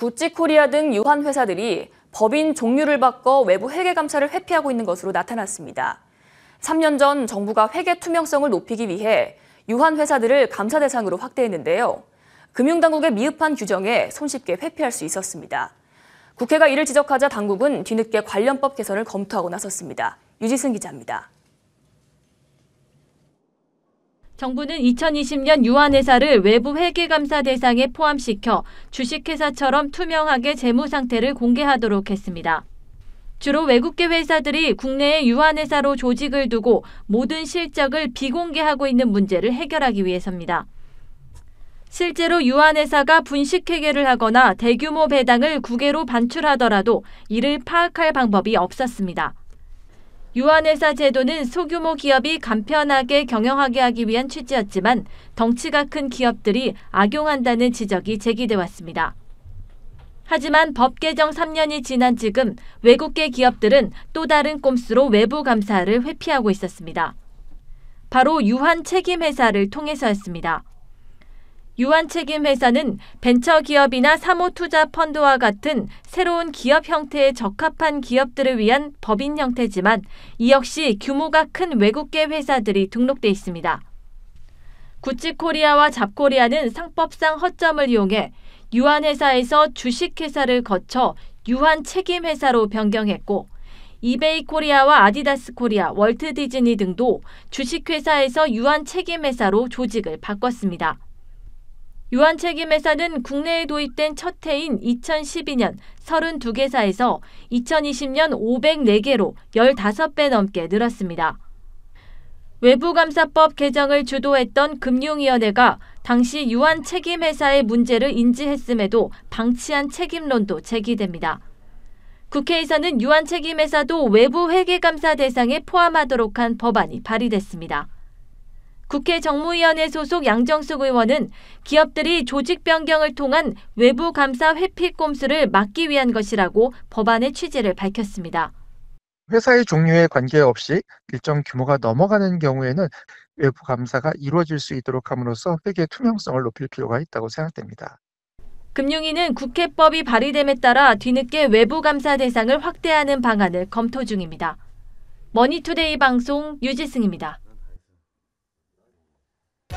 구찌코리아 등 유한 회사들이 법인 종류를 바꿔 외부 회계 감사를 회피하고 있는 것으로 나타났습니다. 3년 전 정부가 회계 투명성을 높이기 위해 유한 회사들을 감사 대상으로 확대했는데요. 금융당국의 미흡한 규정에 손쉽게 회피할 수 있었습니다. 국회가 이를 지적하자 당국은 뒤늦게 관련법 개선을 검토하고 나섰습니다. 유지승 기자입니다. 정부는 2020년 유한회사를 외부 회계감사 대상에 포함시켜 주식회사처럼 투명하게 재무 상태를 공개하도록 했습니다. 주로 외국계 회사들이 국내에 유한회사로 조직을 두고 모든 실적을 비공개하고 있는 문제를 해결하기 위해서입니다. 실제로 유한회사가 분식회계를 하거나 대규모 배당을 국외로 반출하더라도 이를 파악할 방법이 없었습니다. 유한회사 제도는 소규모 기업이 간편하게 경영하게 하기 위한 취지였지만 덩치가 큰 기업들이 악용한다는 지적이 제기돼 왔습니다. 하지만 법 개정 3년이 지난 지금 외국계 기업들은 또 다른 꼼수로 외부 감사를 회피하고 있었습니다. 바로 유한 책임회사를 통해서였습니다. 유한책임 회사는 벤처기업이나 사모투자펀드와 같은 새로운 기업 형태에 적합한 기업들을 위한 법인 형태지만 이 역시 규모가 큰 외국계 회사들이 등록돼 있습니다. 구찌코리아와 잡코리아는 상법상 허점을 이용해 유한회사에서 주식회사를 거쳐 유한책임회사로 변경했고 이베이 코리아와 아디다스 코리아, 월트 디즈니 등도 주식회사에서 유한책임회사로 조직을 바꿨습니다. 유한책임회사는 국내에 도입된 첫 해인 2012년 32개사에서 2020년 504개로 15배 넘게 늘었습니다. 외부감사법 개정을 주도했던 금융위원회가 당시 유한 책임회사의 문제를 인지했음에도 방치한 책임론도 제기됩니다. 국회에서는 유한 책임회사도 외부 회계감사 대상에 포함하도록 한 법안이 발의됐습니다. 국회 정무위원회 소속 양정숙 의원은 기업들이 조직 변경을 통한 외부 감사 회피 꼼수를 막기 위한 것이라고 법안의 취지를 밝혔습니다. 회사의 종류에 관계없이 일정 규모가 넘어가는 경우에는 외부 감사가 이루어질 수 있도록 함으로써 회계 투명성을 높일 필요가 있다고 생각됩니다. 금융위는 국회법이 발의됨에 따라 뒤늦게 외부 감사 대상을 확대하는 방안을 검토 중입니다. 머니투데이 방송 유지승입니다.